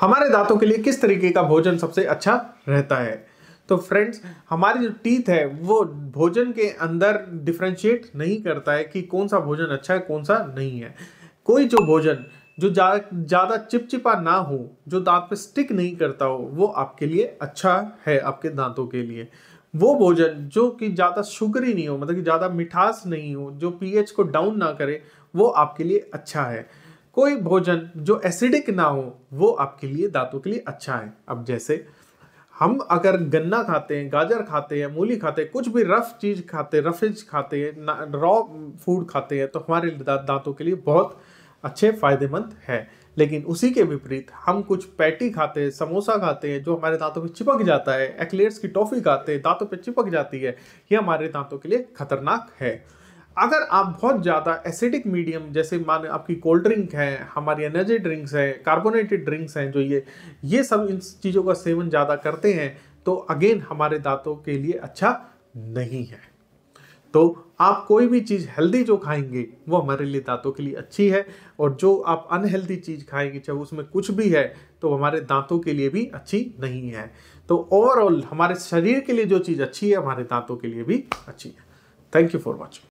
हमारे दांतों के लिए किस तरीके का भोजन सबसे अच्छा रहता है तो फ्रेंड्स हमारी जो टीथ है वो भोजन के अंदर डिफ्रेंशिएट नहीं करता है कि कौन सा भोजन अच्छा है कौन सा नहीं है कोई जो भोजन जो ज़्यादा चिपचिपा ना हो जो दांत पे स्टिक नहीं करता हो वो आपके लिए अच्छा है आपके दांतों के लिए वो भोजन जो कि ज़्यादा शुगरी नहीं हो मतलब कि ज़्यादा मिठास नहीं हो जो पीएच को डाउन ना करे वो आपके लिए अच्छा है कोई भोजन जो एसिडिक ना हो वो आपके लिए दांतों के लिए अच्छा है अब जैसे हम अगर गन्ना खाते हैं गाजर खाते हैं मूली खाते हैं कुछ भी रफ चीज़ खाते हैं रफेज खाते हैं रॉ फूड खाते हैं तो हमारे दांतों के लिए बहुत अच्छे फायदेमंद है लेकिन उसी के विपरीत हम कुछ पैटी खाते हैं समोसा खाते हैं जो हमारे दांतों पर चिपक जाता है एक्लेट्स की टॉफ़ी खाते हैं दांतों पर चिपक जाती है ये हमारे दांतों के लिए खतरनाक है अगर आप बहुत ज़्यादा एसिडिक मीडियम जैसे मान आपकी कोल्ड ड्रिंक है हमारी एनर्जी ड्रिंक्स हैं कार्बोनेटेड ड्रिंक्स हैं जो ये ये सब इन चीज़ों का सेवन ज़्यादा करते हैं तो अगेन हमारे दांतों के लिए अच्छा नहीं है तो आप कोई भी चीज़ हेल्दी जो खाएंगे वो हमारे लिए दांतों के लिए अच्छी है और जो आप अनहेल्दी चीज़ खाएंगे चाहे उसमें कुछ भी है तो हमारे दांतों के लिए भी अच्छी नहीं है तो ओवरऑल हमारे शरीर के लिए जो चीज़ अच्छी है हमारे दांतों के लिए भी अच्छी है थैंक यू फॉर वॉचिंग